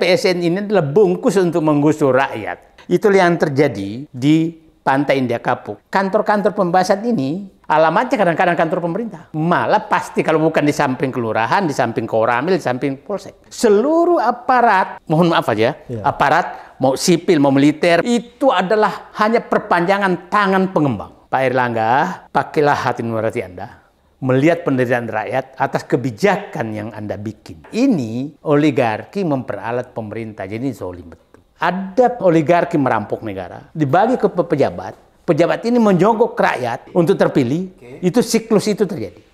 PSN ini adalah bungkus untuk menggusur rakyat. Itu yang terjadi di Pantai India Kapuk. Kantor-kantor pembahasan ini alamatnya kadang-kadang kantor pemerintah. Malah pasti kalau bukan di samping kelurahan, di samping koramil, di samping polsek. Seluruh aparat, mohon maaf aja, ya. aparat mau sipil, mau militer, itu adalah hanya perpanjangan tangan pengembang. Pak Erlangga, pakailah hati nurati Anda melihat penderitaan rakyat atas kebijakan yang Anda bikin. Ini oligarki memperalat pemerintah, jadi ini zolim betul. Ada oligarki merampok negara, dibagi ke pejabat, pejabat ini menjogok rakyat untuk terpilih, okay. itu siklus itu terjadi.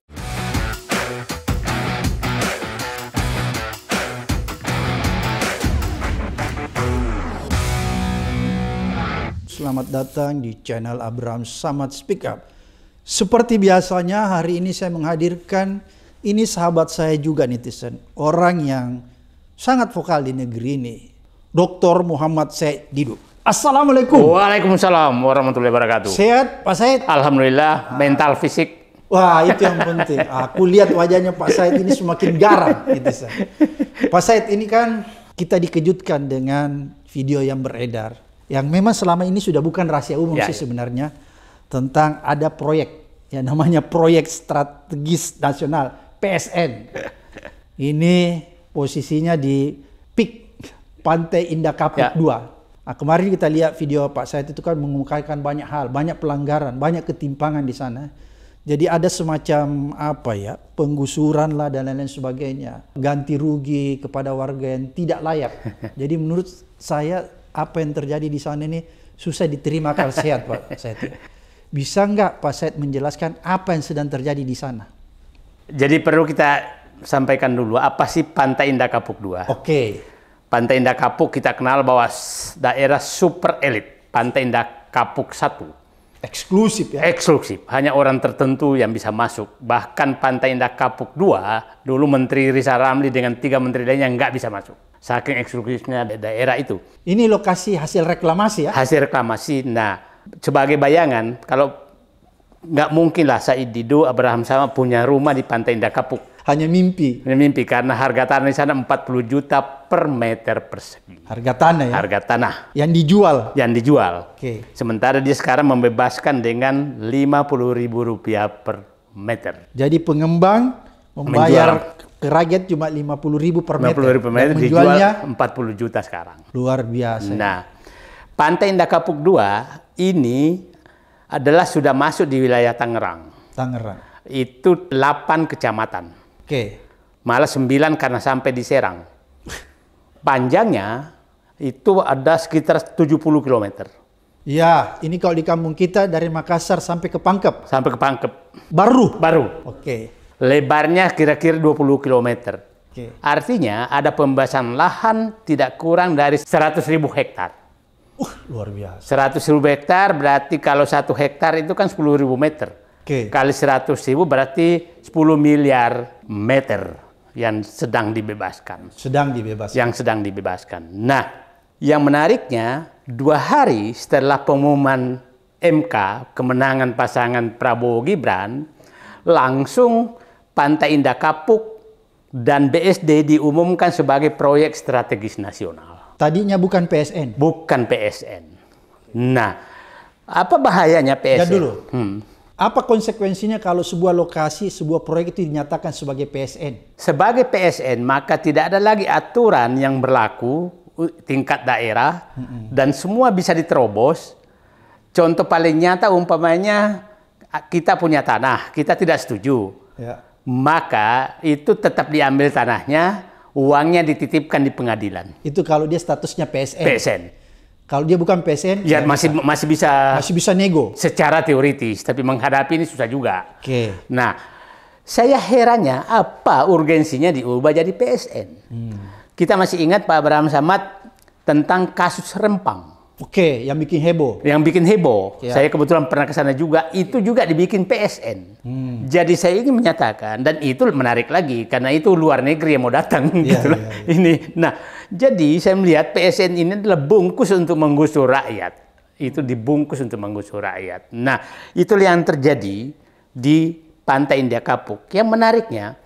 Selamat datang di channel Abraham Samad Speak Up seperti biasanya hari ini saya menghadirkan ini sahabat saya juga netizen, orang yang sangat vokal di negeri ini. Dr. Muhammad Said Didu. Assalamualaikum. Waalaikumsalam warahmatullahi wabarakatuh. Sehat Pak Said? Alhamdulillah, ah. mental fisik Wah itu yang penting. Aku lihat wajahnya Pak Said ini semakin garang. Netizen. Pak Said ini kan kita dikejutkan dengan video yang beredar. Yang memang selama ini sudah bukan rahasia umum ya, sih ya. sebenarnya. Ya tentang ada proyek ya namanya proyek strategis nasional PSN. Ini posisinya di PIK Pantai Indah Kapuk ya. 2. Nah, kemarin kita lihat video Pak Said itu kan mengungkapkan banyak hal, banyak pelanggaran, banyak ketimpangan di sana. Jadi ada semacam apa ya, penggusuran lah dan lain-lain sebagainya. Ganti rugi kepada warga yang tidak layak. Jadi menurut saya apa yang terjadi di sana ini susah diterima kalau sehat Pak Said. Bisa nggak Pak Said menjelaskan apa yang sedang terjadi di sana? Jadi perlu kita sampaikan dulu apa sih Pantai Indah Kapuk 2? Oke. Okay. Pantai Indah Kapuk kita kenal bahwa daerah super elit. Pantai Indah Kapuk 1. Eksklusif ya? Eksklusif. Hanya orang tertentu yang bisa masuk. Bahkan Pantai Indah Kapuk 2, dulu Menteri Risa Ramli dengan tiga menteri lainnya nggak bisa masuk. Saking eksklusifnya daerah itu. Ini lokasi hasil reklamasi ya? Hasil reklamasi. Nah, sebagai bayangan kalau nggak mungkin lah Said Didu Abraham sama punya rumah di Pantai Indah Kapuk. Hanya mimpi. Hanya mimpi karena harga tanah di sana 40 juta per meter persegi. Harga tanah ya. Harga tanah. Yang dijual. Yang dijual. Oke. Okay. Sementara dia sekarang membebaskan dengan 50 ribu rupiah per meter. Jadi pengembang membayar Menjual ke rakyat cuma 50 ribu per meter. 50 ribu per meter, dijualnya 40 juta sekarang. Luar biasa. Nah, Pantai Indah Kapuk 2 ini adalah sudah masuk di wilayah Tangerang. Tangerang. Itu 8 kecamatan. Oke. Okay. Malah 9 karena sampai di Serang. Panjangnya itu ada sekitar 70 km. Iya. ini kalau di kampung kita dari Makassar sampai ke Pangkep. Sampai ke Pangkep. Baru? Baru. Oke. Lebarnya kira-kira 20 km. Oke. Artinya ada pembahasan lahan tidak kurang dari 100 ribu hektare. Uh, luar biasa. 100 ribu hektar berarti kalau satu hektar itu kan 10 ribu meter. Okay. Kali 100 ribu berarti 10 miliar meter yang sedang dibebaskan. Sedang dibebaskan. Yang sedang dibebaskan. Nah, yang menariknya dua hari setelah pengumuman MK kemenangan pasangan Prabowo Gibran, langsung Pantai Indah Kapuk dan BSD diumumkan sebagai proyek strategis nasional. Tadinya bukan PSN. Bukan PSN. Nah, apa bahayanya PSN? Dan dulu. Hmm. Apa konsekuensinya kalau sebuah lokasi, sebuah proyek itu dinyatakan sebagai PSN? Sebagai PSN, maka tidak ada lagi aturan yang berlaku tingkat daerah -hmm. dan semua bisa diterobos. Contoh paling nyata umpamanya kita punya tanah, kita tidak setuju. Ya. Maka itu tetap diambil tanahnya, uangnya dititipkan di pengadilan. Itu kalau dia statusnya PSN. PSN. Kalau dia bukan PSN, ya masih bisa. masih bisa masih bisa nego. Secara teoritis, tapi menghadapi ini susah juga. Oke. Okay. Nah, saya herannya apa urgensinya diubah jadi PSN? Hmm. Kita masih ingat Pak Abraham Samad tentang kasus Rempang. Oke, yang bikin heboh. Yang bikin heboh. Ya. Saya kebetulan pernah ke sana juga. Itu juga dibikin PSN. Hmm. Jadi saya ingin menyatakan dan itu menarik lagi karena itu luar negeri yang mau datang ya, gitu ya, ya. Ini. Nah, jadi saya melihat PSN ini adalah bungkus untuk menggusur rakyat. Itu dibungkus untuk menggusur rakyat. Nah, itu yang terjadi di Pantai Indah Kapuk. Yang menariknya,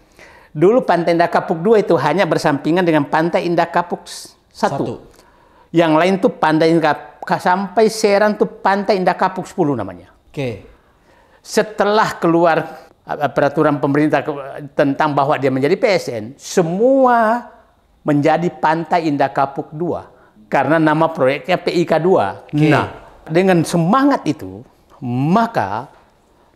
dulu Pantai Indah Kapuk 2 itu hanya bersampingan dengan Pantai Indah Kapuk 1. Satu. Yang lain tuh pantai indah sampai Serang tuh pantai indah kapuk 10 namanya. Oke. Setelah keluar eh, eh, peraturan pemerintah tentang bahwa dia menjadi PSN, semua menjadi pantai indah kapuk dua karena nama proyeknya PIK 2. Okay. Nah, dengan semangat itu, maka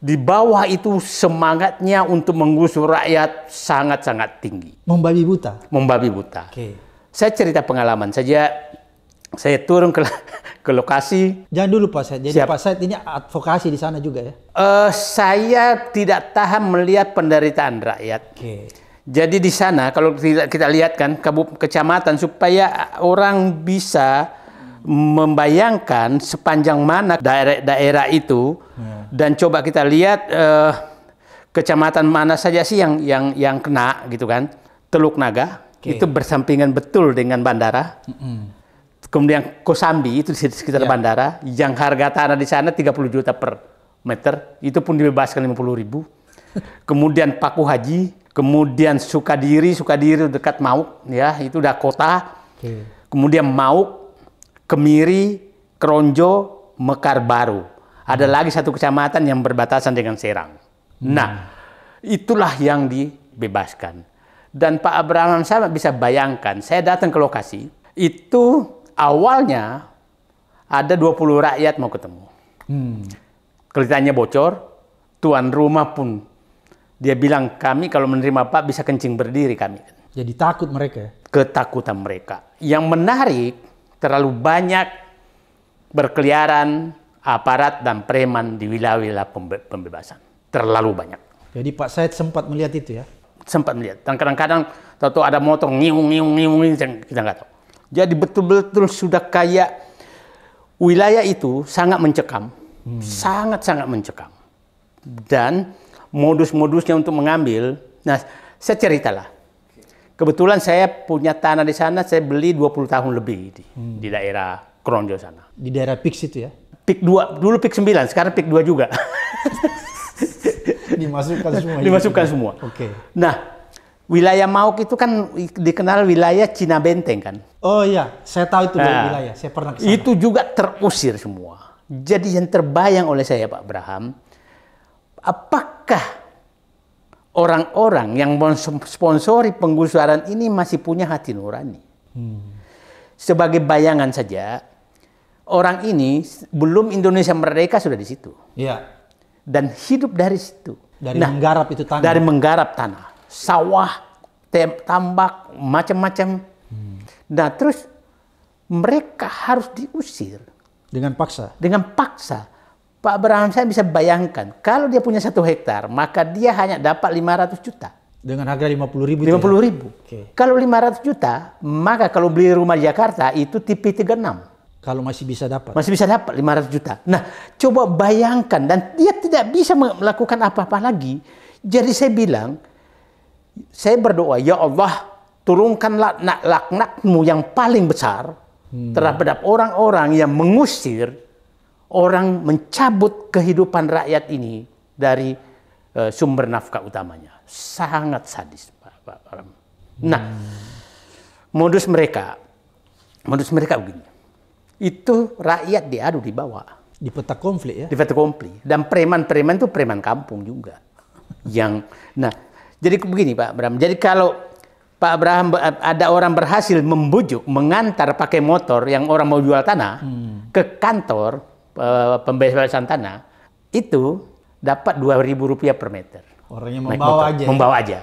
di bawah itu semangatnya untuk mengusur rakyat sangat-sangat tinggi. Membabi buta. Membabi buta. Okay. Saya cerita pengalaman saja saya turun ke ke lokasi. Jangan dulu Pak Said. Jadi Siap. Pak Said ini advokasi di sana juga ya? Uh, saya tidak tahan melihat penderitaan rakyat. Okay. Jadi di sana kalau tidak kita lihat kan kecamatan supaya orang bisa membayangkan sepanjang mana daerah-daerah itu hmm. dan coba kita lihat uh, kecamatan mana saja sih yang yang yang kena gitu kan. Teluk Naga okay. itu bersampingan betul dengan bandara. Mm -hmm Kemudian Kosambi itu di sekitar ya. bandara yang harga tanah di sana 30 juta per meter, itu pun dibebaskan 50 ribu. kemudian Paku Haji, kemudian Sukadiri, Sukadiri dekat Mauk, ya itu udah kota. Okay. Kemudian Mauk, Kemiri, Kronjo, Mekar Baru. Ada hmm. lagi satu kecamatan yang berbatasan dengan Serang. Hmm. Nah, itulah yang dibebaskan. Dan Pak Abraham sama bisa bayangkan, saya datang ke lokasi, itu awalnya ada 20 rakyat mau ketemu. Hmm. Kelihatannya bocor, tuan rumah pun dia bilang kami kalau menerima Pak bisa kencing berdiri kami. Jadi takut mereka. Ya? Ketakutan mereka. Yang menarik terlalu banyak berkeliaran aparat dan preman di wilayah-wilayah pembe pembebasan. Terlalu banyak. Jadi Pak Said sempat melihat itu ya? Sempat melihat. Dan kadang-kadang tahu ada motor ngiung ngiung ngiung kita nggak tahu. Jadi betul-betul sudah kayak wilayah itu sangat mencekam, sangat-sangat hmm. mencekam. Dan modus-modusnya untuk mengambil, nah saya ceritalah. Kebetulan saya punya tanah di sana, saya beli 20 tahun lebih di, hmm. di daerah Kronjo sana. Di daerah Pik situ ya? Pik 2, dulu Pik 9, sekarang Pik 2 juga. Dimasukkan semua. Ya? Dimasukkan ya, semua. Oke. Okay. Nah, Wilayah Mauk itu kan dikenal wilayah Cina Benteng kan? Oh iya, saya tahu itu nah, wilayah. Saya pernah kesana. Itu juga terusir semua. Jadi yang terbayang oleh saya Pak Abraham, apakah orang-orang yang sponsori penggusuran ini masih punya hati nurani? Hmm. Sebagai bayangan saja, orang ini belum Indonesia merdeka sudah di situ. Iya. Dan hidup dari situ. Dari nah, menggarap itu tanah. Dari menggarap tanah sawah, tambak, macam-macam. Hmm. Nah terus mereka harus diusir. Dengan paksa? Dengan paksa. Pak Abraham saya bisa bayangkan, kalau dia punya satu hektar, maka dia hanya dapat 500 juta. Dengan harga 50 ribu? 50 ya? ribu. Okay. Kalau 500 juta, maka kalau beli rumah di Jakarta itu tipe 36 Kalau masih bisa dapat? Masih bisa dapat 500 juta. Nah, coba bayangkan. Dan dia tidak bisa melakukan apa-apa lagi. Jadi saya bilang, saya berdoa, ya Allah, turunkanlah laknatmu yang paling besar hmm. terhadap orang-orang yang mengusir, orang mencabut kehidupan rakyat ini dari uh, sumber nafkah utamanya. Sangat sadis, Pak. Hmm. Nah, modus mereka, modus mereka begini. Itu rakyat diadu di bawah. Di peta konflik ya? Di peta konflik. Dan preman-preman itu preman kampung juga. yang, nah jadi begini Pak Abraham, jadi kalau Pak Abraham ada orang berhasil membujuk, mengantar pakai motor yang orang mau jual tanah hmm. ke kantor e, pembebasan tanah, itu dapat dua ribu rupiah per meter. Orangnya membawa motor, aja. Membawa aja.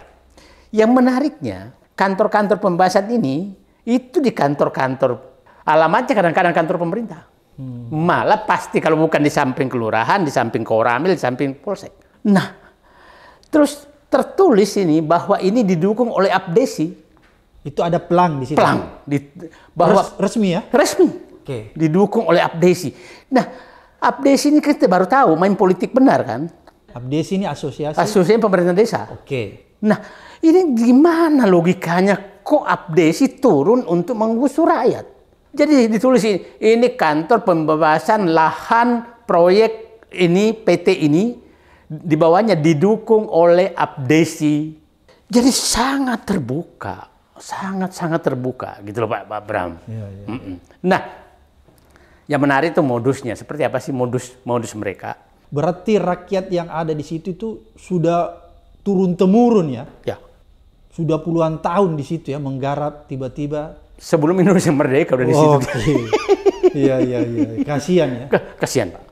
Yang menariknya, kantor-kantor pembahasan ini itu di kantor-kantor alamatnya kadang-kadang kantor pemerintah. Hmm. Malah pasti kalau bukan di samping kelurahan, di samping koramil, di samping polsek. Nah, terus tertulis ini bahwa ini didukung oleh Abdesi. Itu ada pelang di sini Pelang di bahwa resmi ya? Resmi. Oke. Okay. Didukung oleh Abdesi. Nah, Abdesi ini kita baru tahu main politik benar kan? Abdesi ini asosiasi asosiasi pemerintah desa. Oke. Okay. Nah, ini gimana logikanya kok Abdesi turun untuk mengusur rakyat? Jadi ditulis ini, ini kantor pembebasan lahan proyek ini PT ini di bawahnya didukung oleh Abdesi. Jadi sangat terbuka, sangat-sangat terbuka gitu loh Pak, Pak Bram. Ya, ya, Nah, yang menarik itu modusnya. Seperti apa sih modus modus mereka? Berarti rakyat yang ada di situ itu sudah turun temurun ya? Ya. Sudah puluhan tahun di situ ya menggarap tiba-tiba. Sebelum Indonesia merdeka udah di situ. Okay. Iya iya iya. Kasihan ya. Kasihan Pak.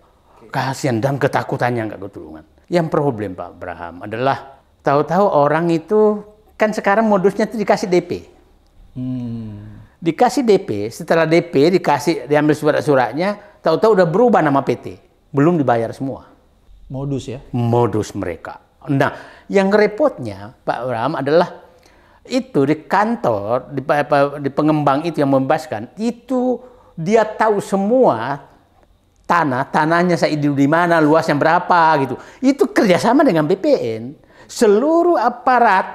Kasihan dan ketakutannya nggak ketulungan. Yang problem Pak Abraham adalah tahu-tahu orang itu kan sekarang modusnya itu dikasih DP. Hmm. Dikasih DP, setelah DP dikasih diambil surat-suratnya, tahu-tahu udah berubah nama PT, belum dibayar semua. Modus ya? Modus mereka. Nah, yang repotnya Pak Abraham adalah itu di kantor di, di pengembang itu yang membebaskan itu dia tahu semua tanah, tanahnya saya di mana, luasnya berapa gitu. Itu kerjasama dengan BPN. Seluruh aparat,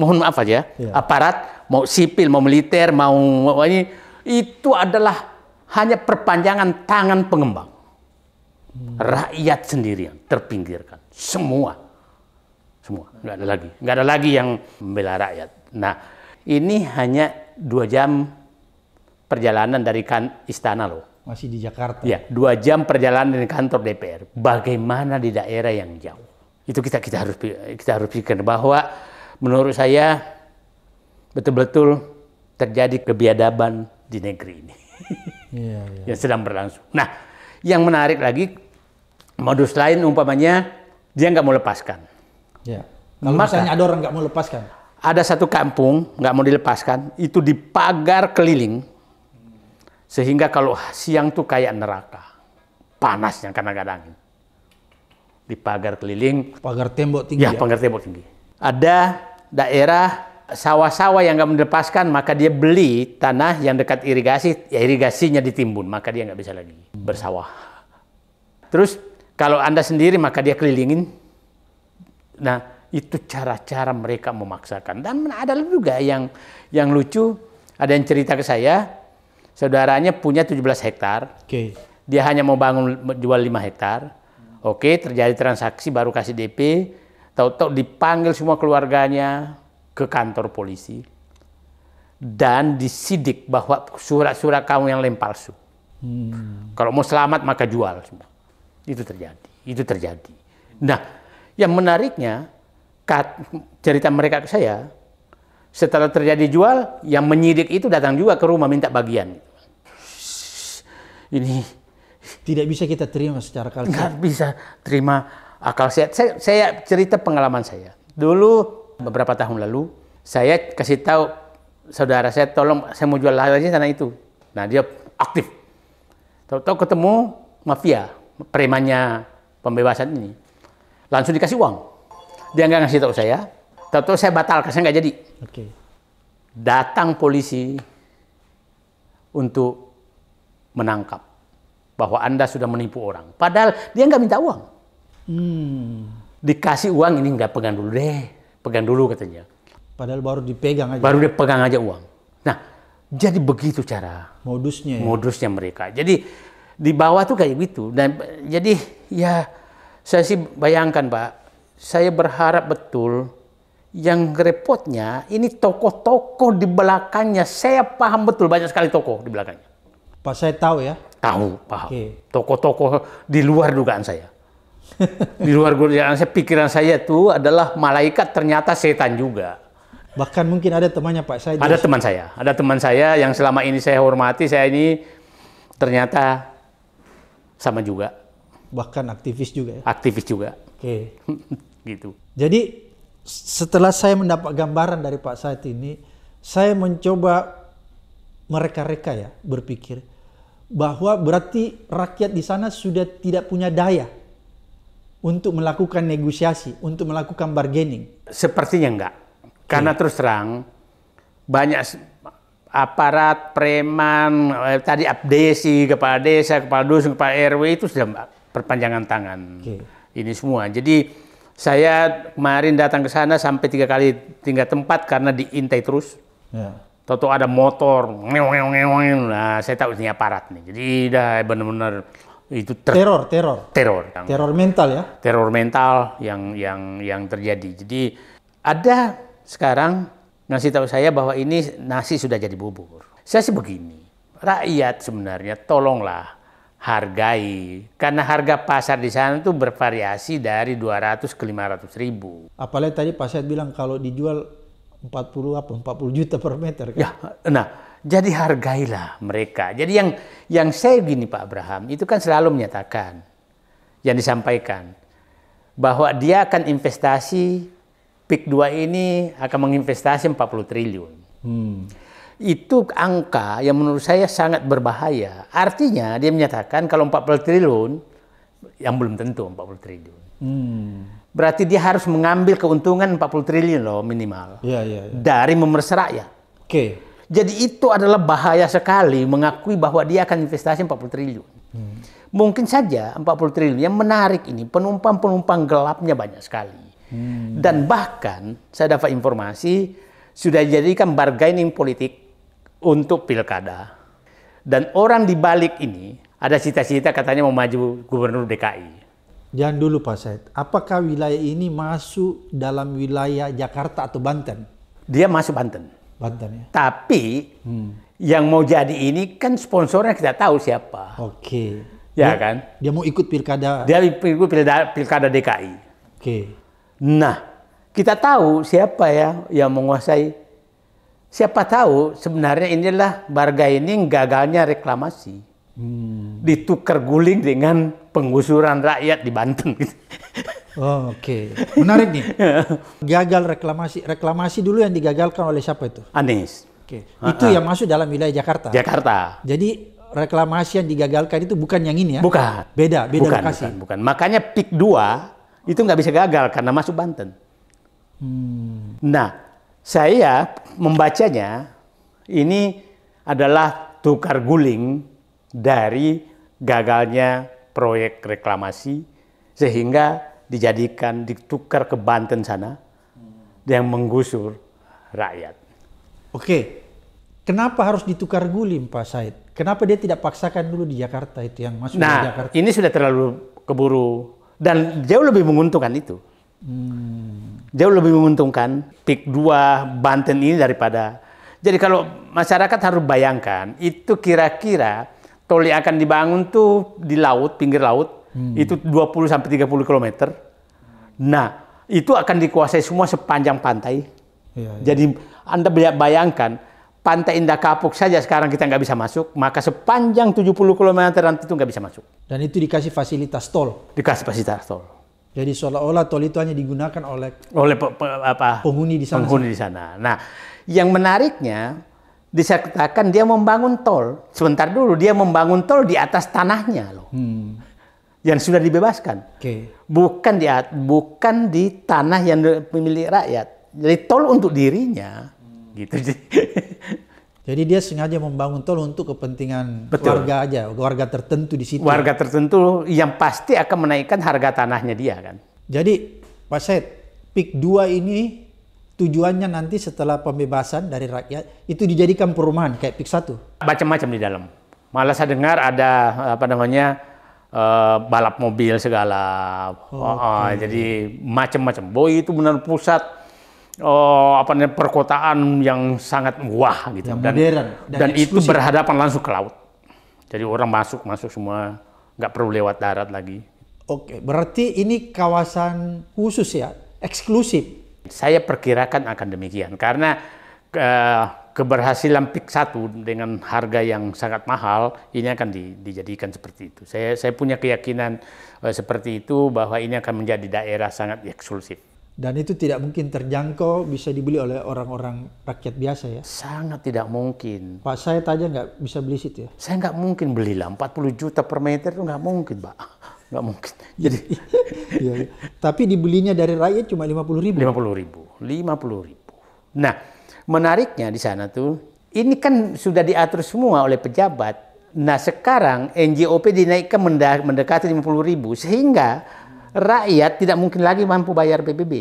mohon maaf aja, ya. Iya. aparat mau sipil, mau militer, mau, ini itu adalah hanya perpanjangan tangan pengembang. Hmm. Rakyat sendirian terpinggirkan, semua, semua nggak ada lagi, nggak ada lagi yang membela rakyat. Nah, ini hanya dua jam perjalanan dari kan istana loh masih di Jakarta. Ya, dua jam perjalanan dari kantor DPR. Bagaimana di daerah yang jauh? Itu kita kita harus kita harus pikirkan bahwa menurut saya betul-betul terjadi kebiadaban di negeri ini yeah, yeah. yang sedang berlangsung. Nah, yang menarik lagi modus lain umpamanya dia nggak mau lepaskan. Yeah. Kalau Maka, misalnya ada orang nggak mau lepaskan, ada satu kampung nggak mau dilepaskan, itu dipagar keliling sehingga kalau siang tuh kayak neraka. Panasnya karena gak ada angin. Di pagar keliling. Pagar tembok tinggi. Ya, ya? pagar tembok tinggi. Ada daerah sawah-sawah yang nggak mendepaskan, maka dia beli tanah yang dekat irigasi, ya irigasinya ditimbun, maka dia nggak bisa lagi bersawah. Terus kalau Anda sendiri, maka dia kelilingin. Nah, itu cara-cara mereka memaksakan. Dan ada juga yang yang lucu, ada yang cerita ke saya, saudaranya punya 17 hektar. Oke. Okay. Dia hanya mau bangun jual 5 hektar. Oke, okay, terjadi transaksi baru kasih DP, tahu-tahu dipanggil semua keluarganya ke kantor polisi dan disidik bahwa surat-surat kamu yang lem palsu. Hmm. Kalau mau selamat maka jual semua. Itu terjadi, itu terjadi. Nah, yang menariknya kat, cerita mereka ke saya, setelah terjadi jual, yang menyidik itu datang juga ke rumah minta bagian. Ini tidak bisa kita terima secara akal sehat. Nggak bisa terima akal sehat. Saya, saya cerita pengalaman saya. Dulu beberapa tahun lalu saya kasih tahu saudara saya tolong saya mau jual lahan sana itu. Nah dia aktif. Tahu-tahu ketemu mafia premannya pembebasan ini. Langsung dikasih uang. Dia nggak ngasih tahu saya, Tentu saya batal, saya nggak jadi. Okay. Datang polisi untuk menangkap bahwa Anda sudah menipu orang. Padahal dia nggak minta uang. Hmm. Dikasih uang ini nggak pegang dulu deh, pegang dulu katanya. Padahal baru dipegang aja. Baru dipegang aja uang. Nah, jadi begitu cara modusnya. Ya? Modusnya mereka. Jadi di bawah tuh kayak gitu. Dan jadi ya saya sih bayangkan Pak, saya berharap betul yang repotnya ini tokoh-tokoh di belakangnya saya paham betul banyak sekali tokoh di belakangnya. Pak saya tahu ya. Tahu paham. Okay. Tokoh-tokoh di luar dugaan saya. di luar dugaan saya pikiran saya itu adalah malaikat ternyata setan juga. Bahkan mungkin ada temannya Pak saya. Ada teman saya, ada teman saya yang selama ini saya hormati saya ini ternyata sama juga. Bahkan aktivis juga ya. Aktivis juga. Oke. Okay. gitu. Jadi setelah saya mendapat gambaran dari Pak Said ini, saya mencoba mereka-reka ya berpikir bahwa berarti rakyat di sana sudah tidak punya daya untuk melakukan negosiasi, untuk melakukan bargaining. Sepertinya enggak. Karena hmm. terus terang banyak aparat, preman, eh, tadi abdesi, kepala desa, kepala dusun, kepala RW itu sudah perpanjangan tangan. Okay. Ini semua. Jadi saya kemarin datang ke sana sampai tiga kali tinggal tempat karena diintai terus. Ya. Toto ada motor, ngeong ngeong ngeong. Nah, saya tahu ini aparat nih. Jadi dah benar-benar itu ter teror, teror, teror, yang, teror mental ya. Teror mental yang yang yang terjadi. Jadi ada sekarang ngasih tahu saya bahwa ini nasi sudah jadi bubur. Saya sih begini, rakyat sebenarnya tolonglah hargai karena harga pasar di sana tuh bervariasi dari 200 ke 500 ribu. Apalagi tadi Pak Syed bilang kalau dijual 40 apa 40 juta per meter kan? Ya, nah jadi hargailah mereka. Jadi yang yang saya gini Pak Abraham itu kan selalu menyatakan yang disampaikan bahwa dia akan investasi PIK dua ini akan menginvestasi 40 triliun. Hmm itu angka yang menurut saya sangat berbahaya. Artinya dia menyatakan kalau 40 triliun, yang belum tentu 40 triliun. Hmm. Berarti dia harus mengambil keuntungan 40 triliun loh minimal. Ya, ya, ya. Dari memeras rakyat. Oke. Okay. Jadi itu adalah bahaya sekali mengakui bahwa dia akan investasi 40 triliun. Hmm. Mungkin saja 40 triliun. Yang menarik ini penumpang-penumpang gelapnya banyak sekali. Hmm. Dan bahkan saya dapat informasi sudah dijadikan bargaining politik untuk pilkada. Dan orang di balik ini ada cita-cita katanya mau maju gubernur DKI. Jangan dulu Pak Said, apakah wilayah ini masuk dalam wilayah Jakarta atau Banten? Dia masuk Banten. Banten ya. Tapi hmm. yang mau jadi ini kan sponsornya kita tahu siapa. Oke. Okay. Ya dia, kan? Dia mau ikut pilkada. Dia ikut pilkada, pilkada DKI. Oke. Okay. Nah, kita tahu siapa ya yang menguasai Siapa tahu sebenarnya inilah ini gagalnya reklamasi. Hmm. Ditukar guling dengan penggusuran rakyat di Banten. Oh, Oke, okay. menarik nih. Gagal reklamasi, reklamasi dulu yang digagalkan oleh siapa itu? Anies. Oke, okay. uh -uh. itu ah. yang masuk dalam wilayah Jakarta. Jakarta. Jadi reklamasi yang digagalkan itu bukan yang ini ya? Bukan. Beda, beda bukan, lokasi. Bukan, bukan. Makanya pik 2 itu nggak bisa gagal karena masuk Banten. Hmm. Nah, saya membacanya ini adalah tukar guling dari gagalnya proyek reklamasi sehingga dijadikan ditukar ke Banten sana yang menggusur rakyat. Oke, kenapa harus ditukar guling Pak Said? Kenapa dia tidak paksakan dulu di Jakarta itu yang masuk nah, di Jakarta? Nah, ini sudah terlalu keburu dan jauh lebih menguntungkan itu. Hmm jauh lebih menguntungkan pik dua Banten ini daripada jadi kalau masyarakat harus bayangkan itu kira-kira tol yang akan dibangun tuh di laut pinggir laut hmm. itu 20 sampai 30 km. Nah, itu akan dikuasai semua sepanjang pantai. Ya, ya. Jadi Anda bayangkan Pantai Indah Kapuk saja sekarang kita nggak bisa masuk, maka sepanjang 70 km nanti itu nggak bisa masuk. Dan itu dikasih fasilitas tol? Dikasih fasilitas tol. Jadi seolah-olah tol itu hanya digunakan oleh oleh pe, pe, apa penghuni di sana. Penghuni di sana. Nah, yang menariknya disertakan dia membangun tol. Sebentar dulu dia membangun tol di atas tanahnya loh. Hmm. Yang sudah dibebaskan. Okay. Bukan di bukan di tanah yang milik rakyat. Jadi tol untuk dirinya. Gitu. Hmm. Gitu. Jadi dia sengaja membangun tol untuk kepentingan Betul. warga aja, warga tertentu di situ. Warga tertentu yang pasti akan menaikkan harga tanahnya dia kan. Jadi Pak Said, PIK 2 ini tujuannya nanti setelah pembebasan dari rakyat itu dijadikan perumahan kayak PIK 1. Macam-macam di dalam. Malah saya dengar ada apa namanya uh, balap mobil segala. Oh, ah, okay. jadi macam-macam. Boy itu benar pusat oh, apa namanya perkotaan yang sangat wah gitu yang dan modern dan, dan itu berhadapan langsung ke laut. Jadi orang masuk masuk semua nggak perlu lewat darat lagi. Oke, berarti ini kawasan khusus ya, eksklusif. Saya perkirakan akan demikian karena eh, keberhasilan PIK satu dengan harga yang sangat mahal ini akan di, dijadikan seperti itu. Saya saya punya keyakinan eh, seperti itu bahwa ini akan menjadi daerah sangat eksklusif. Dan itu tidak mungkin terjangkau bisa dibeli oleh orang-orang rakyat biasa ya? Sangat tidak mungkin. Pak, saya tanya nggak bisa beli situ ya? Saya nggak mungkin beli lah. 40 juta per meter itu nggak mungkin, Pak. Nggak mungkin. Jadi, ya, ya. Tapi dibelinya dari rakyat cuma 50 ribu? 50 ribu. 50 ribu. Nah, menariknya di sana tuh, ini kan sudah diatur semua oleh pejabat. Nah, sekarang NGOP dinaikkan mendekati 50 ribu, sehingga rakyat tidak mungkin lagi mampu bayar PBB.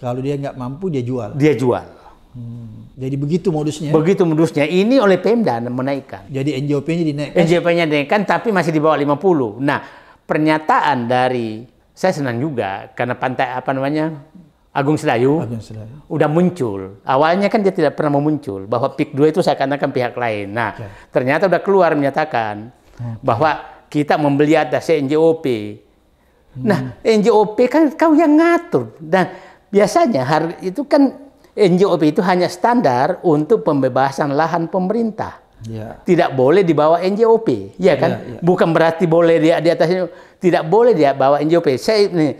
Kalau dia nggak mampu, dia jual. Dia jual. Hmm. Jadi begitu modusnya. Begitu modusnya. Ini oleh Pemda menaikkan. Jadi NJOP-nya dinaikkan. NJOP-nya dinaikkan, tapi masih di bawah 50. Nah, pernyataan dari saya senang juga karena pantai apa namanya Agung Sedayu, Agung Sedayu udah muncul. Awalnya kan dia tidak pernah mau muncul bahwa PIK 2 itu saya katakan pihak lain. Nah, ya. ternyata udah keluar menyatakan bahwa kita membeli atas NJOP Nah, NJOP kan kau yang ngatur dan biasanya harga itu kan NJOP itu hanya standar untuk pembebasan lahan pemerintah. Ya. Tidak boleh dibawa NJOP, ya kan? Ya, ya. Bukan berarti boleh dia di atasnya tidak boleh dia bawa NJOP. Saya ini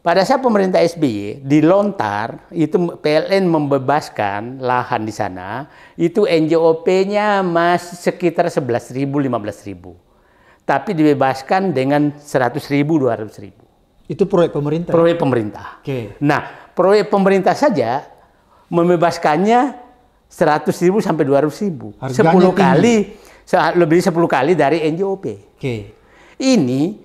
pada saat pemerintah SBY dilontar itu PLN membebaskan lahan di sana, itu NJOP-nya masih sekitar 11.000 15.000 tapi dibebaskan dengan 100 ribu, 200 ribu. Itu proyek pemerintah? Proyek pemerintah. Oke. Okay. Nah, proyek pemerintah saja membebaskannya 100 ribu sampai 200 ribu. Harganya 10 tinggi. kali, lebih 10 kali dari NJOP. Oke. Okay. Ini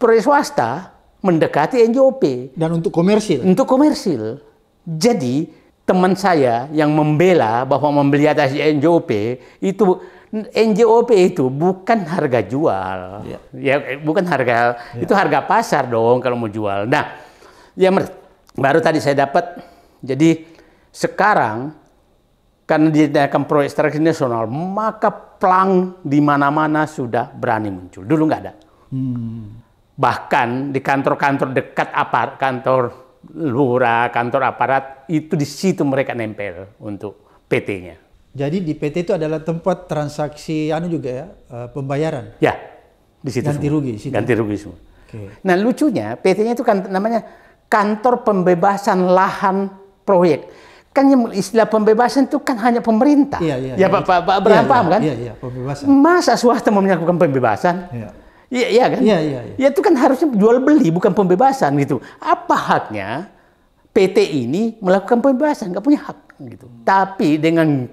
proyek swasta mendekati NJOP. Dan untuk komersil? Untuk komersil. Jadi teman saya yang membela bahwa membeli atas NJOP itu NJOP itu bukan harga jual, iya. ya, ya bukan harga ya. itu harga pasar dong kalau mau jual. Nah, yang baru tadi saya dapat, jadi sekarang karena diadakan proyek strategis nasional, maka plang di mana-mana sudah berani muncul. Dulu nggak ada. Hmm. Bahkan di kantor-kantor dekat apart, kantor lurah, kantor aparat itu di situ mereka nempel untuk PT-nya. Jadi di PT itu adalah tempat transaksi anu juga ya, uh, pembayaran. Ya, di situ ganti rugi. Situ. Ganti rugi semua. Okay. Nah lucunya PT-nya itu kan namanya kantor pembebasan lahan proyek. Kan istilah pembebasan itu kan hanya pemerintah. Iya, iya, ya, iya. bapak Pak, Pak, Pak Abraham iya, iya, kan? Iya, iya, pembebasan. Masa swasta mau melakukan pembebasan? Iya. Iya, iya kan? Iya, iya, iya. Ya itu kan harusnya jual beli bukan pembebasan gitu. Apa haknya PT ini melakukan pembebasan? Enggak punya hak gitu. Tapi dengan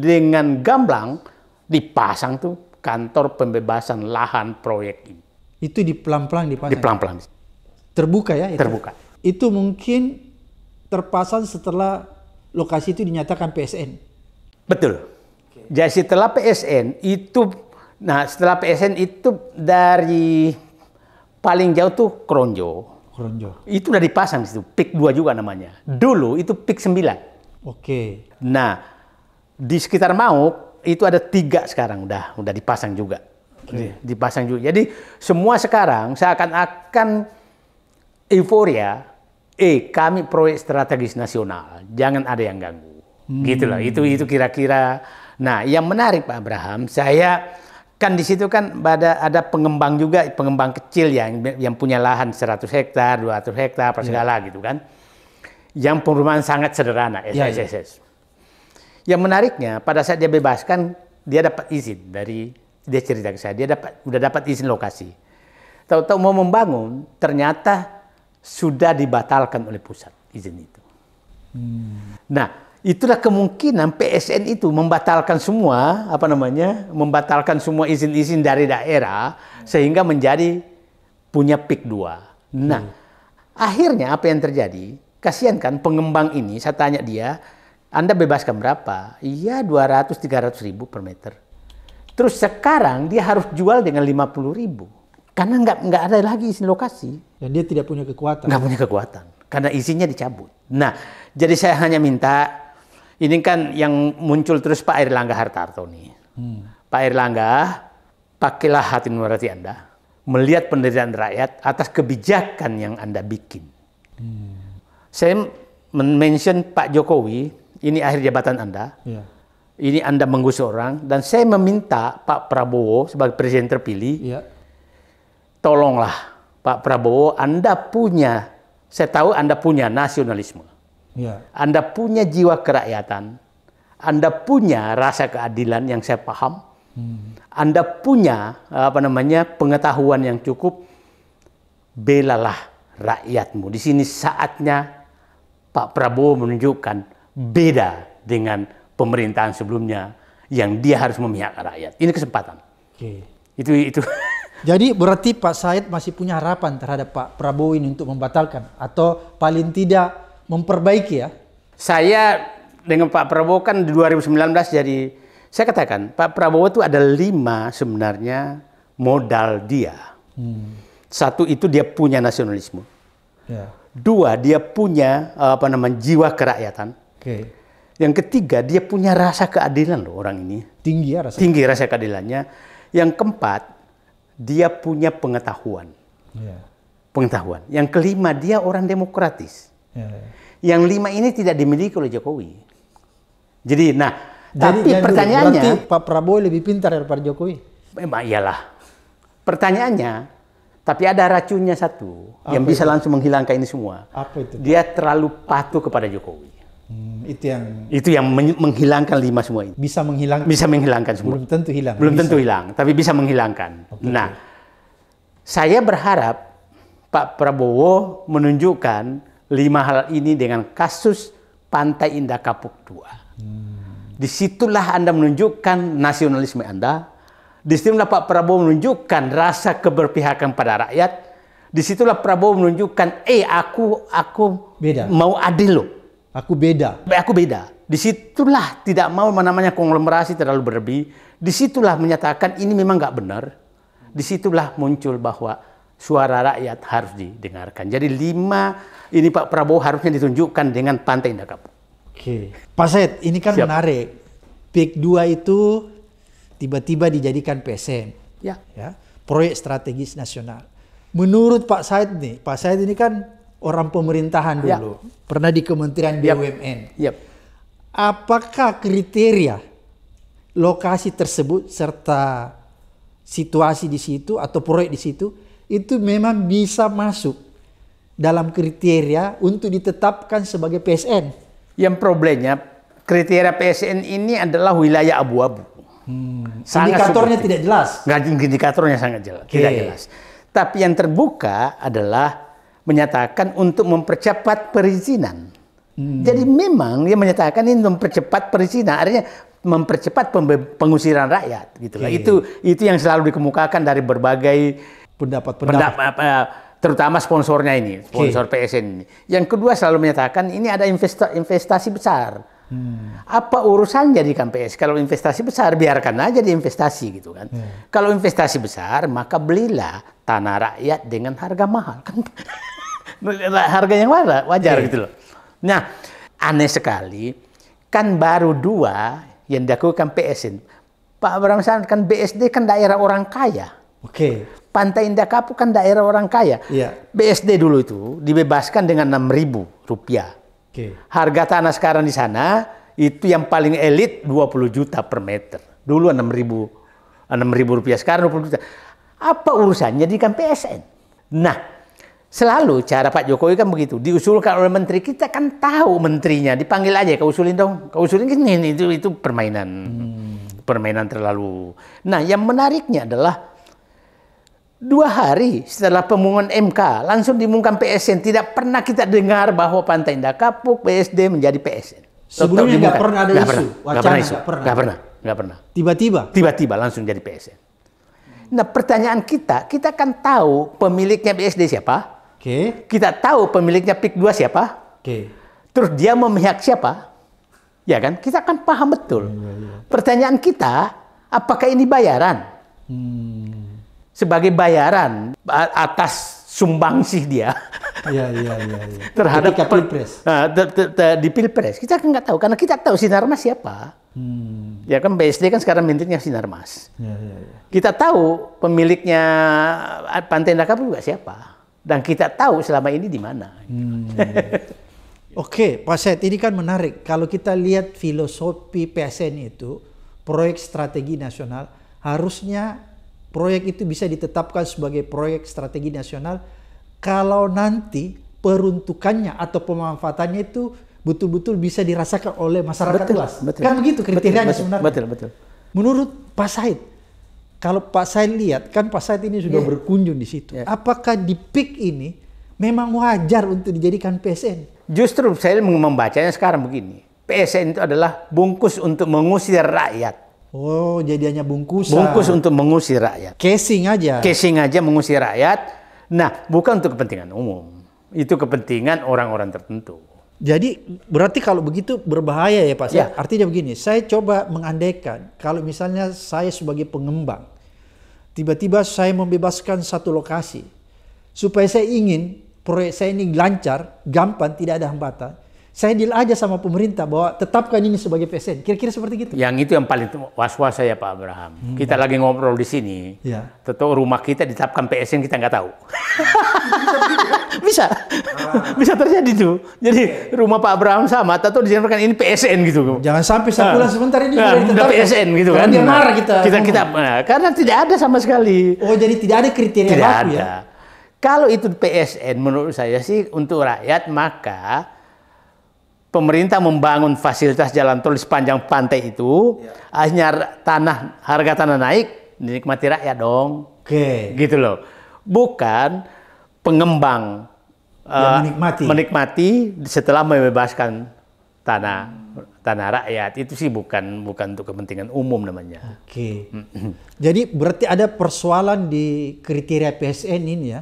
dengan gamblang dipasang tuh kantor pembebasan lahan proyek ini. Itu di pelan-pelan dipasang? Di pelan-pelan. Terbuka ya? Itu? Terbuka. Itu mungkin terpasang setelah lokasi itu dinyatakan PSN? Betul. Jadi setelah PSN itu, nah setelah PSN itu dari paling jauh tuh Kronjo. Kronjo. Itu udah dipasang situ, PIK 2 juga namanya. Dulu itu PIK 9. Oke. Nah, di sekitar Mau itu ada tiga sekarang udah udah dipasang juga okay. dipasang juga jadi semua sekarang seakan-akan euforia eh kami proyek strategis nasional jangan ada yang ganggu hmm. gitu loh itu itu kira-kira nah yang menarik Pak Abraham saya kan di situ kan ada ada pengembang juga pengembang kecil yang yang punya lahan 100 hektar 200 hektar apa iya. segala yeah. gitu kan yang perumahan sangat sederhana SSSS yeah, yeah. Yang menariknya pada saat dia bebaskan dia dapat izin dari dia cerita ke saya dia dapat udah dapat izin lokasi. Tahu-tahu mau membangun ternyata sudah dibatalkan oleh pusat izin itu. Hmm. Nah itulah kemungkinan PSN itu membatalkan semua apa namanya membatalkan semua izin-izin dari daerah sehingga menjadi punya PIK dua Nah hmm. akhirnya apa yang terjadi? Kasihan kan pengembang ini saya tanya dia anda bebaskan berapa? Iya 200 300 ribu per meter. Terus sekarang dia harus jual dengan 50 ribu. Karena nggak nggak ada lagi isi lokasi. Dan dia tidak punya kekuatan. Nggak punya kekuatan. Karena isinya dicabut. Nah, jadi saya hanya minta, ini kan yang muncul terus Pak Erlangga Hartarto nih. Hmm. Pak Erlangga, pakailah hati nurani Anda. Melihat penderitaan rakyat atas kebijakan yang Anda bikin. Hmm. Saya mention Pak Jokowi ini akhir jabatan Anda. Yeah. Ini Anda menggusur orang dan saya meminta Pak Prabowo sebagai presiden terpilih, yeah. tolonglah Pak Prabowo, Anda punya, saya tahu Anda punya nasionalisme, yeah. Anda punya jiwa kerakyatan, Anda punya rasa keadilan yang saya paham, hmm. Anda punya apa namanya pengetahuan yang cukup, belalah rakyatmu. Di sini saatnya Pak Prabowo menunjukkan beda dengan pemerintahan sebelumnya yang dia harus memihak rakyat. Ini kesempatan. Oke. Itu itu. Jadi berarti Pak Said masih punya harapan terhadap Pak Prabowo ini untuk membatalkan atau paling tidak memperbaiki ya? Saya dengan Pak Prabowo kan di 2019 jadi saya katakan Pak Prabowo itu ada lima sebenarnya modal dia. Hmm. Satu itu dia punya nasionalisme. Yeah. Dua dia punya eh, apa namanya jiwa kerakyatan. Okay. Yang ketiga, dia punya rasa keadilan loh orang ini. Tinggi ya rasa. Tinggi rasa keadilannya. Yang keempat, dia punya pengetahuan. Yeah. Pengetahuan. Yang kelima, dia orang demokratis. Yeah, yeah. Yang lima ini tidak dimiliki oleh Jokowi. Jadi, nah, jadi, tapi jadi pertanyaannya, berarti Pak Prabowo lebih pintar daripada Jokowi. Memang iyalah. Pertanyaannya, tapi ada racunnya satu Apa yang itu? bisa langsung menghilangkan ini semua. Apa itu? Dia terlalu patuh kepada Jokowi. Hmm, itu yang itu yang menghilangkan lima semua ini. Bisa menghilangkan. Bisa menghilangkan semua. Belum tentu hilang. Belum bisa. tentu hilang, tapi bisa menghilangkan. Okay. Nah, saya berharap Pak Prabowo menunjukkan lima hal ini dengan kasus Pantai Indah Kapuk 2. Hmm. Disitulah Anda menunjukkan nasionalisme Anda. Disitulah Pak Prabowo menunjukkan rasa keberpihakan pada rakyat. Disitulah Prabowo menunjukkan, eh aku aku beda mau adil loh Aku beda. Aku beda. Disitulah tidak mau namanya konglomerasi terlalu berlebih. Disitulah menyatakan ini memang nggak benar. Disitulah muncul bahwa suara rakyat harus didengarkan. Jadi lima ini Pak Prabowo harusnya ditunjukkan dengan pantai indah Kapu. Oke. Pak Said, ini kan Siap. menarik. PIK 2 itu tiba-tiba dijadikan PSM. Ya. ya. Proyek strategis nasional. Menurut Pak Said nih, Pak Said ini kan orang pemerintahan ya. dulu, ya. pernah di Kementerian ya. BUMN. Ya. Apakah kriteria lokasi tersebut serta situasi di situ atau proyek di situ itu memang bisa masuk dalam kriteria untuk ditetapkan sebagai PSN? Yang problemnya kriteria PSN ini adalah wilayah abu-abu. Hmm. indikatornya tidak jelas. Nggak, indikatornya sangat jelas, okay. tidak jelas. Tapi yang terbuka adalah menyatakan untuk mempercepat perizinan. Hmm. Jadi memang dia menyatakan ini mempercepat perizinan, artinya mempercepat pengusiran rakyat gitu. Okay. Iya, itu iya. itu yang selalu dikemukakan dari berbagai pendapat-pendapat pendapat, pendapat, terutama sponsornya ini, sponsor okay. PSN ini. Yang kedua selalu menyatakan ini ada investasi besar Hmm. Apa urusan di KPS? Kalau investasi besar, biarkan aja di investasi gitu kan. Hmm. Kalau investasi besar, maka belilah tanah rakyat dengan harga mahal kan. harga yang wajar, wajar iya. yeah. gitu loh. Nah, aneh sekali kan baru dua yang dilakukan PSN. Pak Abraham Sanat kan BSD kan daerah orang kaya. Oke. Okay. Pantai Indah Kapuk kan daerah orang kaya. Iya. BSD dulu itu dibebaskan dengan enam ribu rupiah Okay. Harga tanah sekarang di sana itu yang paling elit 20 juta per meter. Dulu 6 ribu, 6 ribu rupiah, sekarang 20 juta. Apa urusannya dengan PSN? Nah, selalu cara Pak Jokowi kan begitu. Diusulkan oleh menteri, kita kan tahu menterinya. Dipanggil aja, kau usulin dong. Kau usulin kan ini, itu, itu permainan. Hmm. Permainan terlalu. Nah, yang menariknya adalah Dua hari setelah pengumuman MK, langsung diumumkan PSN. Tidak pernah kita dengar bahwa Pantai Indah Kapuk, PSD menjadi PSN. Sebelumnya nggak pernah ada gak isu, pernah. wacana nggak pernah. Isu. pernah. Gak pernah. Gak pernah. Tiba-tiba? Tiba-tiba langsung jadi PSN. Nah pertanyaan kita, kita kan tahu pemiliknya PSD siapa? Oke. Okay. Kita tahu pemiliknya PIK 2 siapa? Oke. Okay. Terus dia memihak siapa? Ya kan? Kita kan paham betul. Ya, ya, ya. Pertanyaan kita, apakah ini bayaran? Hmm sebagai bayaran atas sumbangsih dia ya, ya, ya, ya. terhadap Ketika pilpres uh, ter, ter, ter, di pilpres kita kan nggak tahu karena kita tahu sinarmas siapa hmm. ya kan BSD kan sekarang miliknya sinarmas ya, ya, ya. kita tahu pemiliknya pantai Naka juga siapa dan kita tahu selama ini di mana hmm. Iya, iya. Oke, Pak Set, ini kan menarik. Kalau kita lihat filosofi PSN itu, proyek strategi nasional, harusnya Proyek itu bisa ditetapkan sebagai proyek strategi nasional kalau nanti peruntukannya atau pemanfaatannya itu betul-betul bisa dirasakan oleh masyarakat betul, luas. Betul, kan begitu kriterianya betul, sebenarnya. Betul, betul. Menurut Pak Said, kalau Pak Said lihat, kan Pak Said ini sudah yeah. berkunjung di situ. Yeah. Apakah di PIK ini memang wajar untuk dijadikan PSN? Justru saya membacanya sekarang begini. PSN itu adalah bungkus untuk mengusir rakyat. Oh, jadi hanya bungkus? Bungkus untuk mengusir rakyat. Casing aja. Casing aja mengusir rakyat. Nah, bukan untuk kepentingan umum. Itu kepentingan orang-orang tertentu. Jadi berarti kalau begitu berbahaya ya Pak. Ya. Artinya begini, saya coba mengandaikan kalau misalnya saya sebagai pengembang tiba-tiba saya membebaskan satu lokasi supaya saya ingin proyek saya ini lancar, gampang, tidak ada hambatan saya deal aja sama pemerintah bahwa tetapkan ini sebagai PSN. Kira-kira seperti gitu. Yang itu yang paling was-was saya Pak Abraham. Hmm. Kita lagi ngobrol di sini, ya. tentu rumah kita ditetapkan PSN kita nggak tahu. bisa, ah. bisa terjadi tuh. Jadi rumah Pak Abraham sama, tentu ditetapkan ini PSN gitu. Jangan sampai satu bulan ah. sebentar ini nah, sudah PSN gitu kan. Dia marah kita. Kita kita nah, karena tidak ada sama sekali. Oh jadi tidak ada kriteria tidak baku ya? ada. ya. Kalau itu PSN menurut saya sih untuk rakyat maka pemerintah membangun fasilitas jalan tol di sepanjang pantai itu, ya. akhirnya tanah harga tanah naik, dinikmati rakyat dong. Oke. Okay. Gitu loh. Bukan pengembang uh, menikmati. menikmati setelah membebaskan tanah tanah rakyat itu sih bukan bukan untuk kepentingan umum namanya. Oke. Okay. Jadi berarti ada persoalan di kriteria PSN ini ya?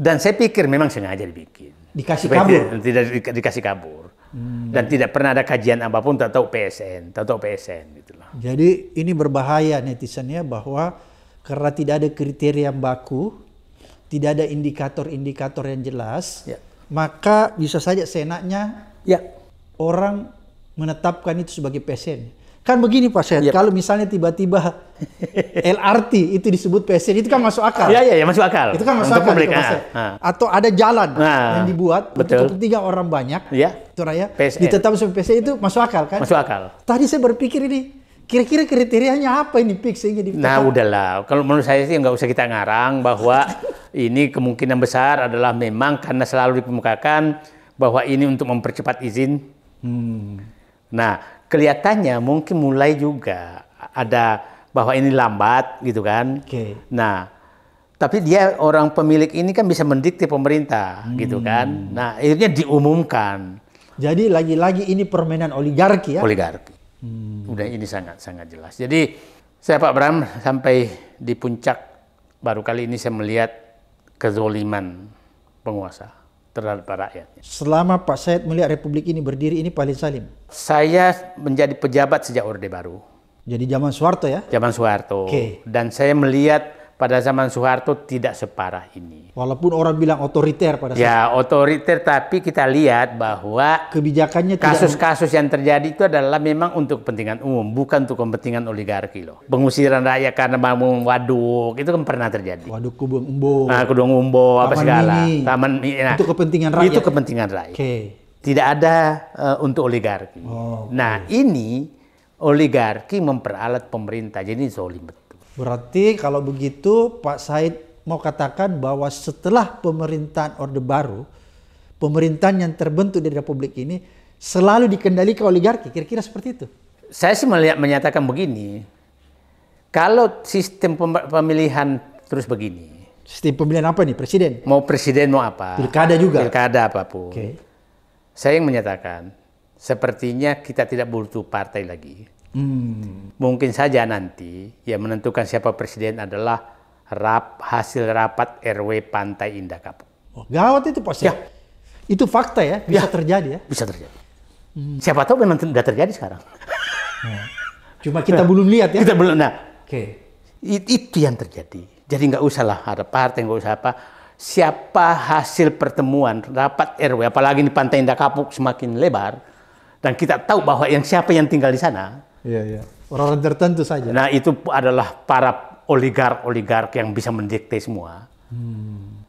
Dan saya pikir memang sengaja dibikin dikasih Supaya kabur tidak, tidak dikasih kabur hmm. dan tidak pernah ada kajian apapun tak tahu PSN tak tahu PSN gitulah jadi ini berbahaya netizennya bahwa karena tidak ada kriteria yang baku tidak ada indikator-indikator yang jelas ya. maka bisa saja senaknya ya. orang menetapkan itu sebagai PSN Kan begini Pak Syed, yep. Iya. kalau misalnya tiba-tiba LRT itu disebut PSN, itu kan masuk akal. Iya, iya, ya, masuk akal. Itu kan masuk untuk akal. Publik, itu, nah. Atau ada jalan ah, yang dibuat betul. untuk kepentingan orang banyak, ya. itu raya, PSN. ditetapkan sebagai PSN itu masuk akal kan? Masuk akal. Tadi saya berpikir ini, kira-kira kriterianya apa ini PIK sehingga ditetapkan? Nah udahlah, kalau menurut saya sih nggak usah kita ngarang bahwa ini kemungkinan besar adalah memang karena selalu dikemukakan bahwa ini untuk mempercepat izin. Hmm. Nah, kelihatannya mungkin mulai juga ada bahwa ini lambat gitu kan. Okay. Nah, tapi dia orang pemilik ini kan bisa mendikte pemerintah gitu hmm. gitu kan. Nah, akhirnya diumumkan. Jadi lagi-lagi ini permainan oligarki ya. Oligarki. Hmm. Udah ini sangat sangat jelas. Jadi saya Pak Bram sampai di puncak baru kali ini saya melihat kezoliman penguasa terhadap rakyat. Selama Pak Said melihat Republik ini berdiri ini paling salim? Saya menjadi pejabat sejak Orde Baru. Jadi zaman Soeharto ya? Zaman Soeharto. Okay. Dan saya melihat pada zaman Soeharto tidak separah ini. Walaupun orang bilang otoriter pada saat Ya, otoriter tapi kita lihat bahwa kebijakannya kasus-kasus yang terjadi itu adalah memang untuk kepentingan umum, bukan untuk kepentingan oligarki loh. Pengusiran rakyat karena mau waduk itu kan pernah terjadi. Waduk Kubung Umbo. Nah, Kubung Umbo Taman apa segala. Mini. Taman nah, itu kepentingan rakyat. Itu kepentingan rakyat. Oke. Okay. Tidak ada uh, untuk oligarki. Oh, okay. Nah, ini oligarki memperalat pemerintah. Jadi zolim betul. Berarti kalau begitu Pak Said mau katakan bahwa setelah pemerintahan Orde Baru, pemerintahan yang terbentuk di Republik ini selalu dikendalikan oligarki, kira-kira seperti itu. Saya sih melihat menyatakan begini, kalau sistem pemilihan terus begini. Sistem pemilihan apa nih, presiden? Mau presiden mau apa? Pilkada juga. Pilkada apapun. Okay. Saya yang menyatakan, sepertinya kita tidak butuh partai lagi Hmm. Mungkin saja nanti yang menentukan siapa presiden adalah rap, hasil rapat RW Pantai Indah Kapuk. Oh, gawat itu pasti. Ya. Itu fakta ya, bisa ya. terjadi ya. Bisa terjadi. Hmm. Siapa tahu memang sudah terjadi sekarang. Hmm. Cuma kita belum lihat ya. Kita belum. Nah, oke. Okay. It, itu yang terjadi. Jadi nggak usah lah ada partai, nggak usah apa. Siapa hasil pertemuan rapat RW, apalagi di Pantai Indah Kapuk semakin lebar, dan kita tahu bahwa yang siapa yang tinggal di sana, Iya, iya. Orang-orang tertentu saja. Nah, itu adalah para oligark-oligark yang bisa mendikte semua. Hmm.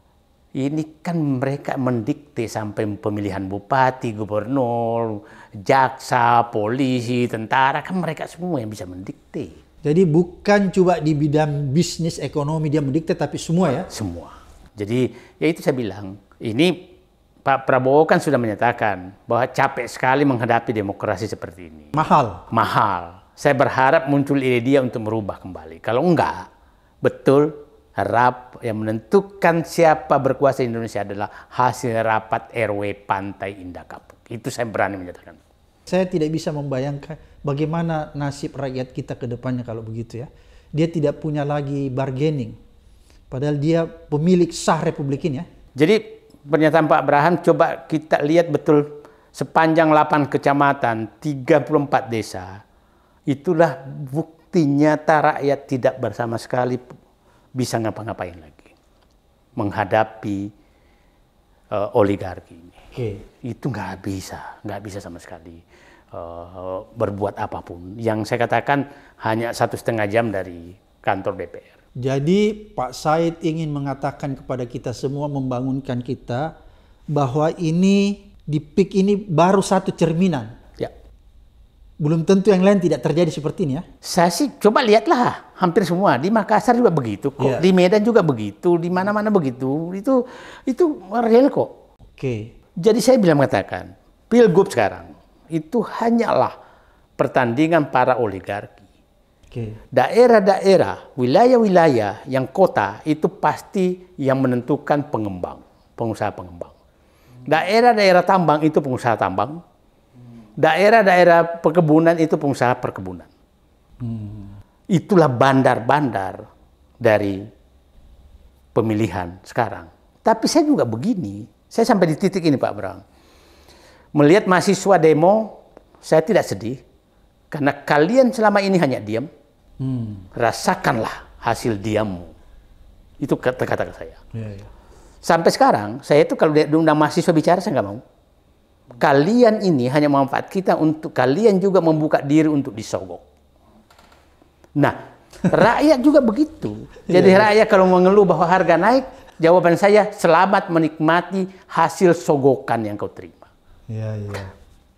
Ini kan mereka mendikte sampai pemilihan bupati, gubernur, jaksa, polisi, tentara, kan mereka semua yang bisa mendikte. Jadi bukan coba di bidang bisnis ekonomi dia mendikte, tapi semua ya? Semua. Jadi ya itu saya bilang, ini Pak Prabowo kan sudah menyatakan bahwa capek sekali menghadapi demokrasi seperti ini. Mahal. Mahal. Saya berharap muncul ide dia untuk merubah kembali. Kalau enggak, betul harap yang menentukan siapa berkuasa Indonesia adalah hasil rapat RW Pantai Indah Kapuk. Itu saya berani menyatakan. Saya tidak bisa membayangkan bagaimana nasib rakyat kita ke depannya kalau begitu ya. Dia tidak punya lagi bargaining. Padahal dia pemilik sah Republik ini ya. Jadi pernyataan Pak Abraham coba kita lihat betul sepanjang 8 kecamatan, 34 desa. Itulah bukti nyata rakyat tidak bersama sekali bisa ngapa-ngapain lagi. Menghadapi uh, oligarki ini. Okay. Itu nggak bisa, nggak bisa sama sekali uh, berbuat apapun. Yang saya katakan hanya satu setengah jam dari kantor DPR. Jadi Pak Said ingin mengatakan kepada kita semua membangunkan kita bahwa ini di peak ini baru satu cerminan. Ya. Belum tentu yang lain tidak terjadi seperti ini ya. Saya sih coba lihatlah hampir semua di Makassar juga begitu kok, ya. di Medan juga begitu, di mana-mana begitu. Itu itu real kok. Oke. Jadi saya bilang mengatakan pilgub sekarang itu hanyalah pertandingan para oligarki Okay. Daerah-daerah, wilayah-wilayah yang kota itu pasti yang menentukan pengembang, pengusaha pengembang. Daerah-daerah tambang itu pengusaha tambang. Daerah-daerah perkebunan itu pengusaha perkebunan. Hmm. Itulah bandar-bandar dari pemilihan sekarang. Tapi saya juga begini. Saya sampai di titik ini Pak Bram. Melihat mahasiswa demo, saya tidak sedih. Karena kalian selama ini hanya diam Hmm. Rasakanlah hasil diammu. Itu kata-kata saya. Ya, ya. Sampai sekarang, saya itu kalau diundang mahasiswa bicara, saya nggak mau. Kalian ini hanya manfaat kita untuk kalian juga membuka diri untuk disogok. Nah, rakyat juga begitu. Iya, Jadi ya. rakyat kalau mengeluh bahwa harga naik, jawaban saya selamat menikmati hasil sogokan yang kau terima. Iya, ya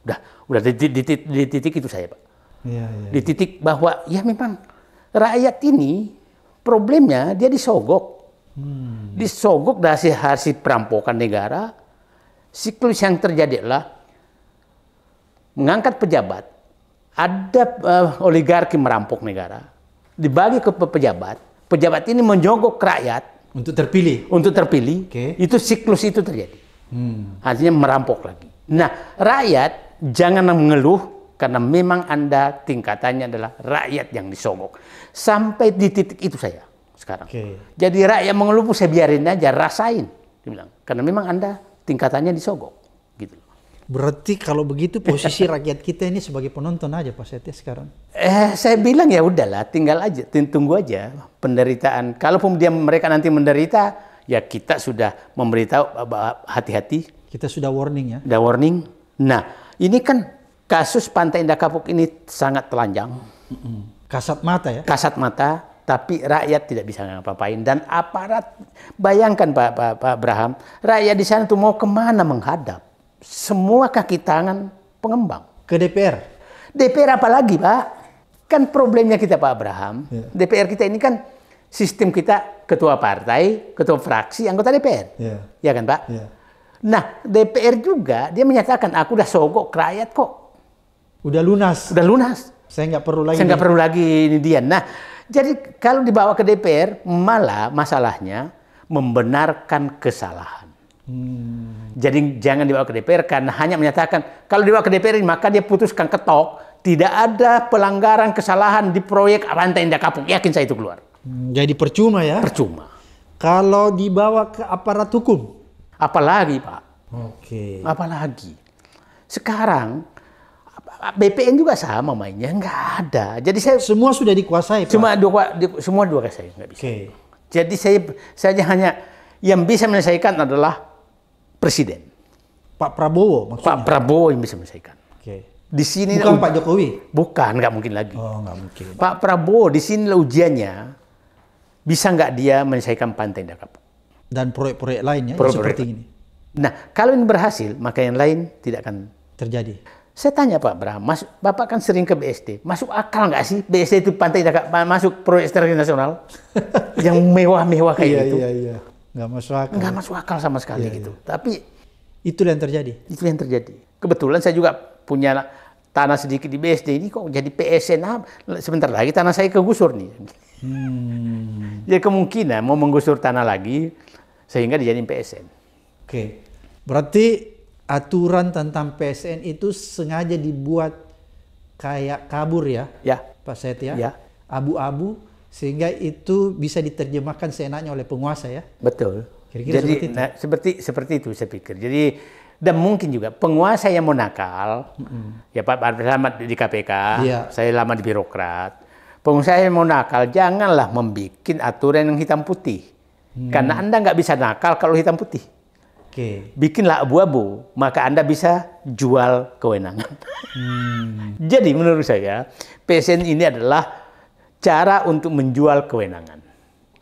Udah, udah di, di, di, di titik itu saya, Pak. Iya, iya. Di iya. titik bahwa ya memang rakyat ini problemnya dia disogok. Hmm. Disogok dari hasil perampokan negara. Siklus yang terjadi adalah mengangkat pejabat, ada uh, oligarki merampok negara, dibagi ke pejabat, pejabat ini menyogok rakyat untuk terpilih. Untuk terpilih. Okay. Itu siklus itu terjadi. Hmm. Artinya merampok lagi. Nah, rakyat jangan mengeluh karena memang Anda tingkatannya adalah rakyat yang disogok. Sampai di titik itu saya sekarang. Okay. Jadi rakyat mengeluh saya biarin aja, rasain. Dia karena memang Anda tingkatannya disogok. Gitu. Berarti kalau begitu posisi rakyat kita ini sebagai penonton aja Pak Sete sekarang? Eh, saya bilang ya udahlah, tinggal aja, tunggu aja penderitaan. Kalaupun dia mereka nanti menderita, ya kita sudah memberitahu hati-hati. Kita sudah warning ya? Sudah warning. Nah, ini kan kasus Pantai Indah Kapuk ini sangat telanjang. Kasat mata ya? Kasat mata, tapi rakyat tidak bisa ngapa-ngapain. Dan aparat, bayangkan Pak, Pak, Pak Abraham, rakyat di sana itu mau kemana menghadap. Semua kaki tangan pengembang. Ke DPR? DPR apalagi Pak? Kan problemnya kita Pak Abraham, ya. DPR kita ini kan sistem kita ketua partai, ketua fraksi, anggota DPR. Ya, Ya kan Pak? Ya. Nah DPR juga dia menyatakan aku udah sogok rakyat kok Udah lunas. Udah lunas. Saya nggak perlu lagi. Saya nggak perlu lagi ini dia. Nah, jadi kalau dibawa ke DPR malah masalahnya membenarkan kesalahan. Hmm. Jadi jangan dibawa ke DPR karena hanya menyatakan kalau dibawa ke DPR maka dia putuskan ketok tidak ada pelanggaran kesalahan di proyek Rantai Indah Kapuk. Yakin saya itu keluar. Hmm, jadi percuma ya? Percuma. Kalau dibawa ke aparat hukum? Apalagi Pak. Oke. Okay. Apalagi. Sekarang BPN juga sama mainnya, nggak ada. Jadi saya semua sudah dikuasai. Cuma Pak. dua, di, semua dua saya nggak bisa. Okay. Jadi saya saya hanya yang bisa menyelesaikan adalah presiden. Pak Prabowo maksudnya. Pak Prabowo yang bisa menyelesaikan. Okay. Di sini bukan Pak Jokowi. Bukan, nggak mungkin lagi. Oh, nggak mungkin. Pak Prabowo di sini ujiannya bisa nggak dia menyelesaikan pantai Dakap? Dan proyek-proyek lainnya proyek -proyek. seperti ini. Nah, kalau ini berhasil, maka yang lain tidak akan terjadi. Saya tanya Pak Bram, mas, Bapak kan sering ke BSD, masuk akal nggak sih BSD itu pantai tidak masuk proyek strategi nasional yang mewah-mewah kayak iya, gitu? Iya, iya, nggak masuk akal. Nggak masuk akal sama sekali iya, iya. gitu. Tapi itu yang terjadi. Itu yang terjadi. Kebetulan saya juga punya tanah sedikit di BSD ini kok jadi PSN sebentar lagi tanah saya kegusur nih. Hmm. Jadi kemungkinan mau menggusur tanah lagi sehingga dijadiin PSN. Oke, berarti aturan tentang PSN itu sengaja dibuat kayak kabur ya, ya. Pak Setya, ya, abu-abu sehingga itu bisa diterjemahkan seenaknya oleh penguasa ya. Betul. Kira-kira Jadi seperti itu. Nah, seperti seperti itu saya pikir. Jadi dan mungkin juga penguasa yang mau nakal, mm-hmm. ya Pak Pak Selamat di KPK, ya. saya lama di birokrat. Pengusaha yang mau nakal janganlah membuat aturan yang hitam putih, hmm. karena anda nggak bisa nakal kalau hitam putih. Okay. Bikinlah abu-abu, maka Anda bisa jual kewenangan. Hmm. Jadi menurut saya, PSN ini adalah cara untuk menjual kewenangan.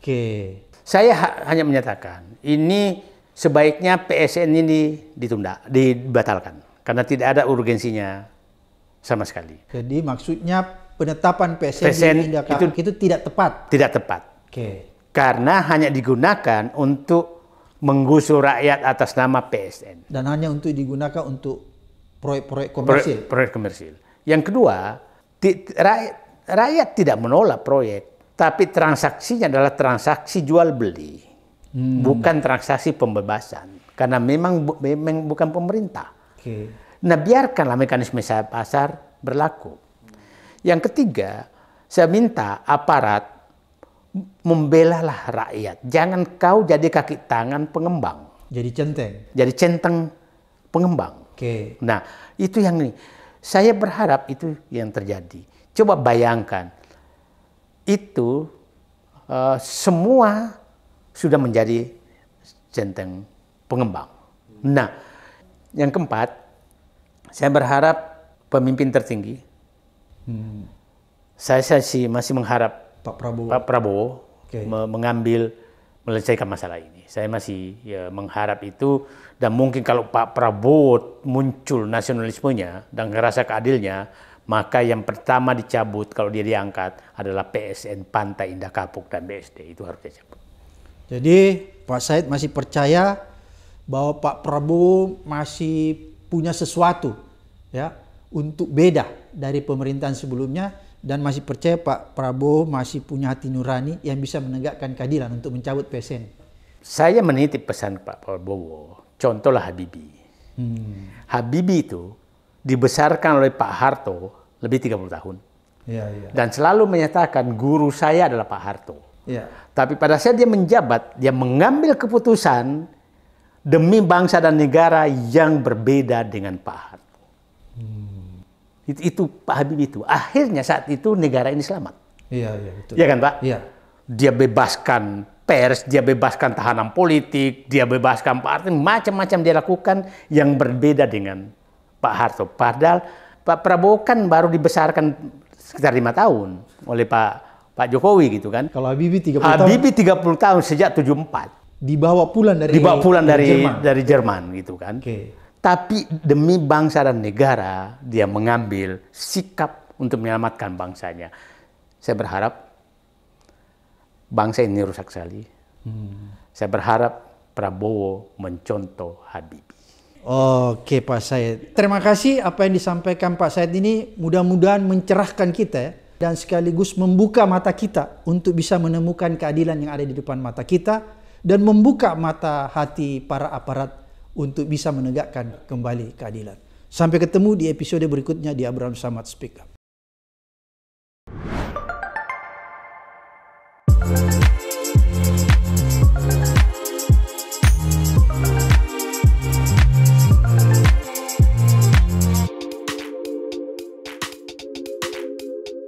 Oke. Okay. Saya ha hanya menyatakan, ini sebaiknya PSN ini ditunda, dibatalkan karena tidak ada urgensinya sama sekali. Jadi maksudnya penetapan PSN, PSN itu, itu tidak tepat. Tidak tepat. Oke. Okay. Karena hanya digunakan untuk menggusur rakyat atas nama PSN. Dan hanya untuk digunakan untuk proyek-proyek komersil. Proyek, proyek komersil. Yang kedua, ti, rakyat, rakyat tidak menolak proyek, tapi transaksinya adalah transaksi jual beli, hmm. bukan transaksi pembebasan, karena memang bu, memang bukan pemerintah. Okay. Nah, biarkanlah mekanisme pasar berlaku. Yang ketiga, saya minta aparat membelalah rakyat. Jangan kau jadi kaki tangan pengembang. Jadi centeng. Jadi centeng pengembang. Oke. Okay. Nah, itu yang ini. Saya berharap itu yang terjadi. Coba bayangkan. Itu uh, semua sudah menjadi centeng pengembang. Nah, yang keempat, saya berharap pemimpin tertinggi. Hmm. Saya, saya masih mengharap Pak Prabowo, Pak Prabowo okay. mengambil menyelesaikan masalah ini. Saya masih ya, mengharap itu dan mungkin kalau Pak Prabowo muncul nasionalismenya dan ngerasa keadilnya, maka yang pertama dicabut kalau dia diangkat adalah PSN Pantai Indah Kapuk dan BSD itu harus dicabut. Jadi Pak Said masih percaya bahwa Pak Prabowo masih punya sesuatu ya untuk beda dari pemerintahan sebelumnya dan masih percaya Pak Prabowo masih punya hati nurani yang bisa menegakkan keadilan untuk mencabut PSN. Saya menitip pesan Pak Prabowo, contohlah Habibie. Hmm. Habibie itu dibesarkan oleh Pak Harto lebih 30 tahun. Ya, ya. Dan selalu menyatakan guru saya adalah Pak Harto. Ya. Tapi pada saat dia menjabat, dia mengambil keputusan demi bangsa dan negara yang berbeda dengan Pak itu, itu Pak Habibie itu. Akhirnya saat itu negara ini selamat. Iya, iya betul. Iya kan Pak? Iya. Dia bebaskan pers, dia bebaskan tahanan politik, dia bebaskan Pak partai, macam-macam dia lakukan yang berbeda dengan Pak Harto. Padahal Pak Prabowo kan baru dibesarkan sekitar lima tahun oleh Pak Pak Jokowi gitu kan. Kalau Habibie 30 tahun. Habibie 30 tahun sejak 74. Dibawa pulang dari dibawa pulang dari dari Jerman, dari Jerman gitu kan. Oke. Okay. Tapi demi bangsa dan negara, dia mengambil sikap untuk menyelamatkan bangsanya. Saya berharap bangsa ini rusak sekali. Hmm. Saya berharap Prabowo mencontoh Habibie. Oke Pak Said, terima kasih apa yang disampaikan Pak Said ini mudah-mudahan mencerahkan kita ya, dan sekaligus membuka mata kita untuk bisa menemukan keadilan yang ada di depan mata kita dan membuka mata hati para aparat untuk bisa menegakkan kembali keadilan. Sampai ketemu di episode berikutnya di Abraham Samad Speak Up.